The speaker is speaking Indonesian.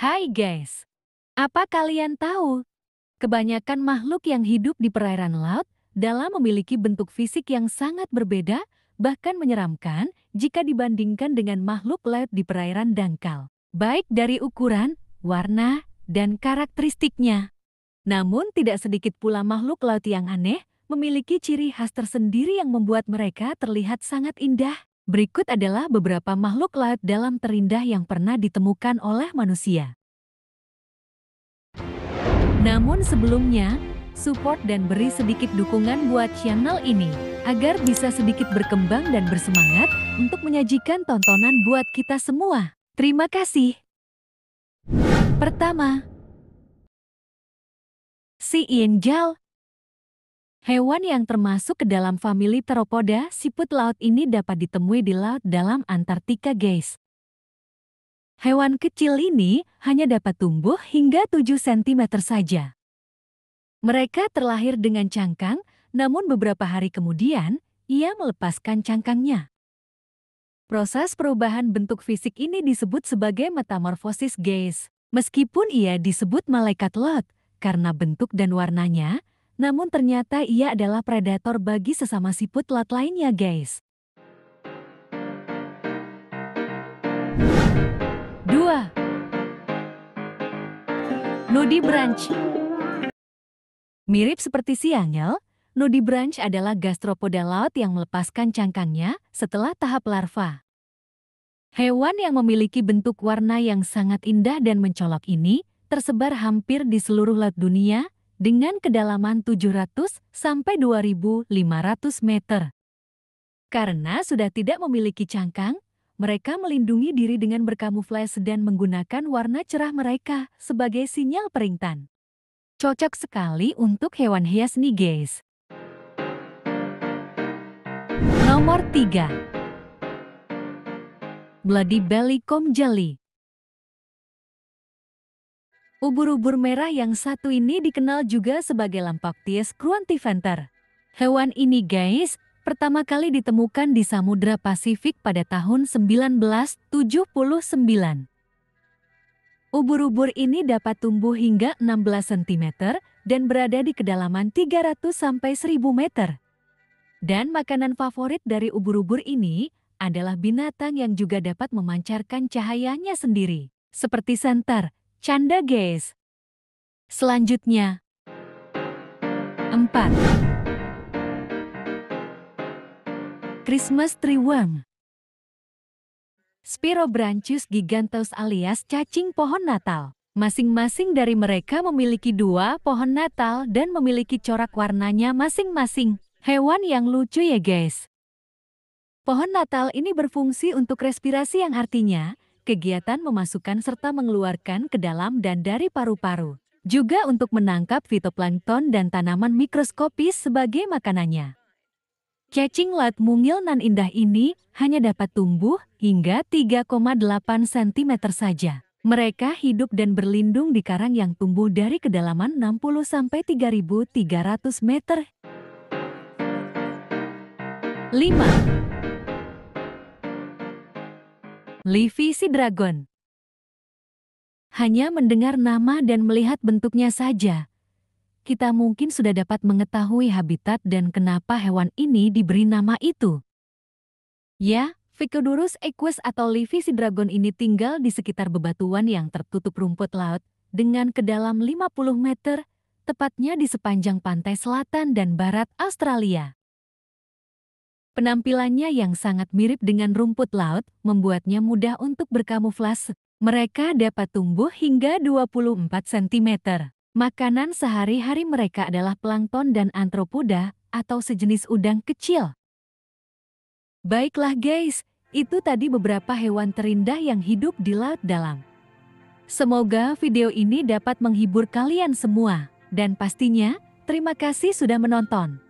Hai guys, apa kalian tahu? Kebanyakan makhluk yang hidup di perairan laut dalam memiliki bentuk fisik yang sangat berbeda, bahkan menyeramkan jika dibandingkan dengan makhluk laut di perairan dangkal, baik dari ukuran, warna, dan karakteristiknya. Namun tidak sedikit pula makhluk laut yang aneh memiliki ciri khas tersendiri yang membuat mereka terlihat sangat indah. Berikut adalah beberapa makhluk laut dalam terindah yang pernah ditemukan oleh manusia. Namun sebelumnya, support dan beri sedikit dukungan buat channel ini, agar bisa sedikit berkembang dan bersemangat untuk menyajikan tontonan buat kita semua. Terima kasih. Pertama, Si Injal Hewan yang termasuk ke dalam famili teropoda siput laut ini dapat ditemui di laut dalam Antartika guys. Hewan kecil ini hanya dapat tumbuh hingga 7 cm saja. Mereka terlahir dengan cangkang, namun beberapa hari kemudian, ia melepaskan cangkangnya. Proses perubahan bentuk fisik ini disebut sebagai metamorfosis guys. Meskipun ia disebut malaikat laut karena bentuk dan warnanya, namun ternyata ia adalah predator bagi sesama siput lat lainnya guys. 2. Nudi Branch Mirip seperti si angel, Nudi Branch adalah gastropoda laut yang melepaskan cangkangnya setelah tahap larva. Hewan yang memiliki bentuk warna yang sangat indah dan mencolok ini tersebar hampir di seluruh laut dunia, dengan kedalaman 700 sampai 2500 meter. Karena sudah tidak memiliki cangkang, mereka melindungi diri dengan berkamuflase dan menggunakan warna cerah mereka sebagai sinyal peringatan. Cocok sekali untuk hewan hias nih guys. Nomor 3 Bloody Belly Comb Jelly Ubur-ubur merah yang satu ini dikenal juga sebagai Lampactius cruantifenter. Hewan ini guys, pertama kali ditemukan di Samudra Pasifik pada tahun 1979. Ubur-ubur ini dapat tumbuh hingga 16 cm dan berada di kedalaman 300 sampai 1000 meter. Dan makanan favorit dari ubur-ubur ini adalah binatang yang juga dapat memancarkan cahayanya sendiri, seperti santar, Canda guys. Selanjutnya. 4. Christmas Tree Worm Spirobranchus gigantus alias cacing pohon natal. Masing-masing dari mereka memiliki dua pohon natal dan memiliki corak warnanya masing-masing. Hewan yang lucu ya guys. Pohon natal ini berfungsi untuk respirasi yang artinya, kegiatan memasukkan serta mengeluarkan ke dalam dan dari paru-paru. Juga untuk menangkap fitoplankton dan tanaman mikroskopis sebagai makanannya. Cacing laut mungil nan indah ini hanya dapat tumbuh hingga 3,8 cm saja. Mereka hidup dan berlindung di karang yang tumbuh dari kedalaman 60 sampai 3300 meter. 5. Livy si dragon. Hanya mendengar nama dan melihat bentuknya saja, kita mungkin sudah dapat mengetahui habitat dan kenapa hewan ini diberi nama itu. Ya, Ficodurus equus atau Livy si dragon ini tinggal di sekitar bebatuan yang tertutup rumput laut dengan kedalam 50 meter, tepatnya di sepanjang pantai selatan dan barat Australia. Penampilannya yang sangat mirip dengan rumput laut membuatnya mudah untuk berkamuflase. Mereka dapat tumbuh hingga 24 cm. Makanan sehari-hari mereka adalah plankton dan antropoda atau sejenis udang kecil. Baiklah guys, itu tadi beberapa hewan terindah yang hidup di laut dalam. Semoga video ini dapat menghibur kalian semua. Dan pastinya, terima kasih sudah menonton.